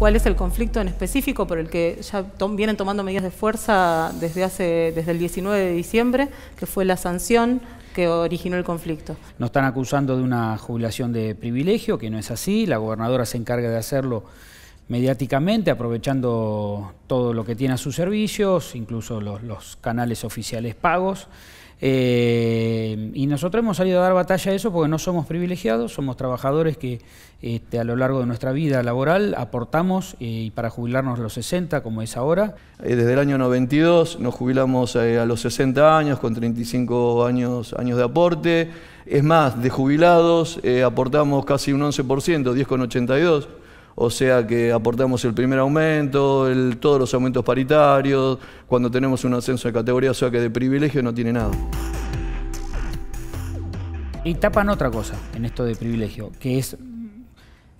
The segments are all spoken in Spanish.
cuál es el conflicto en específico por el que ya vienen tomando medidas de fuerza desde, hace, desde el 19 de diciembre, que fue la sanción que originó el conflicto. Nos están acusando de una jubilación de privilegio, que no es así, la gobernadora se encarga de hacerlo mediáticamente, aprovechando todo lo que tiene a sus servicios, incluso los, canales oficiales pagos. Eh, y nosotros hemos salido a dar batalla a eso porque no somos privilegiados, somos trabajadores que este, a lo largo de nuestra vida laboral aportamos eh, y para jubilarnos a los 60, como es ahora. Eh, desde el año 92 nos jubilamos a los 60 años con 35 años, años de aporte. Es más, de jubilados aportamos casi un 11%, 10,82% o sea que aportamos el primer aumento, todos los aumentos paritarios, cuando tenemos un ascenso de categoría, o sea que de privilegio no tiene nada. Y tapan otra cosa en esto de privilegio, que es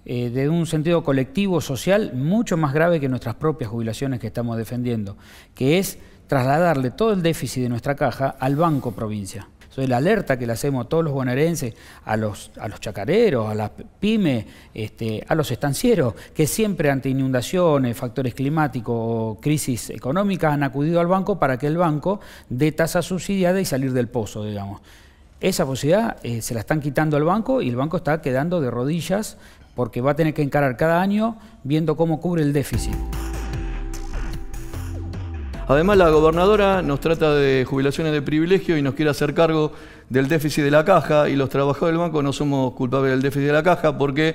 eh, de un sentido colectivo, social, mucho más grave que nuestras propias jubilaciones que estamos defendiendo, que es trasladarle todo el déficit de nuestra caja al Banco Provincia es la alerta que le hacemos a todos los bonaerenses, a los, chacareros, a las pymes, este, a los estancieros, que siempre ante inundaciones, factores climáticos o crisis económicas han acudido al banco para que el banco dé tasa subsidiada y salir del pozo, digamos. Esa posibilidad eh, se la están quitando al banco y el banco está quedando de rodillas porque va a tener que encarar cada año viendo cómo cubre el déficit. Además, la gobernadora nos trata de jubilaciones de privilegio y nos quiere hacer cargo del déficit de la caja y los trabajadores del banco no somos culpables del déficit de la caja porque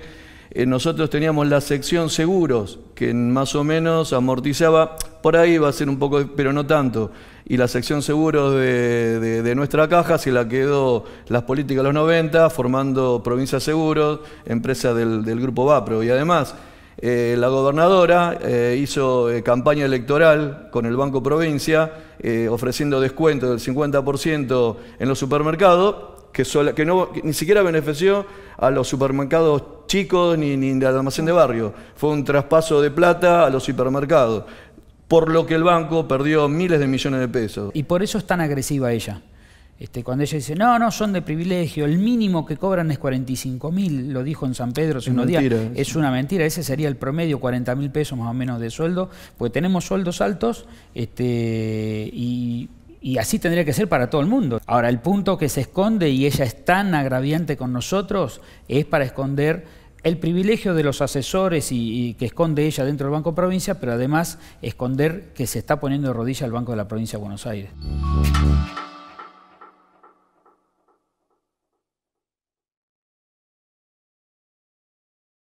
eh, nosotros teníamos la sección seguros que más o menos amortizaba, por ahí va a ser un poco, pero no tanto. Y la sección seguros de, nuestra caja se la quedó las políticas de los 90, formando provincias seguros, empresa del, del grupo Vapro. Y además, eh, la gobernadora eh, hizo eh, campaña electoral con el Banco Provincia, ofreciendo descuentos del 50% en los supermercados, que, ni siquiera benefició a los supermercados chicos ni, ni de almacén de barrio. Fue un traspaso de plata a los supermercados, por lo que el banco perdió miles de millones de pesos. Y por eso es tan agresiva ella. Este, cuando ella dice, no, no, son de privilegio, el mínimo que cobran es 45 mil, lo dijo en San Pedro hace unos días, es una mentira, ese sería el promedio, 40 mil pesos más o menos de sueldo, porque tenemos sueldos altos este, y, así tendría que ser para todo el mundo. Ahora, el punto que se esconde y ella es tan agraviante con nosotros es para esconder el privilegio de los asesores y, que esconde ella dentro del Banco Provincia, pero además esconder que se está poniendo de rodilla el Banco de la Provincia de Buenos Aires.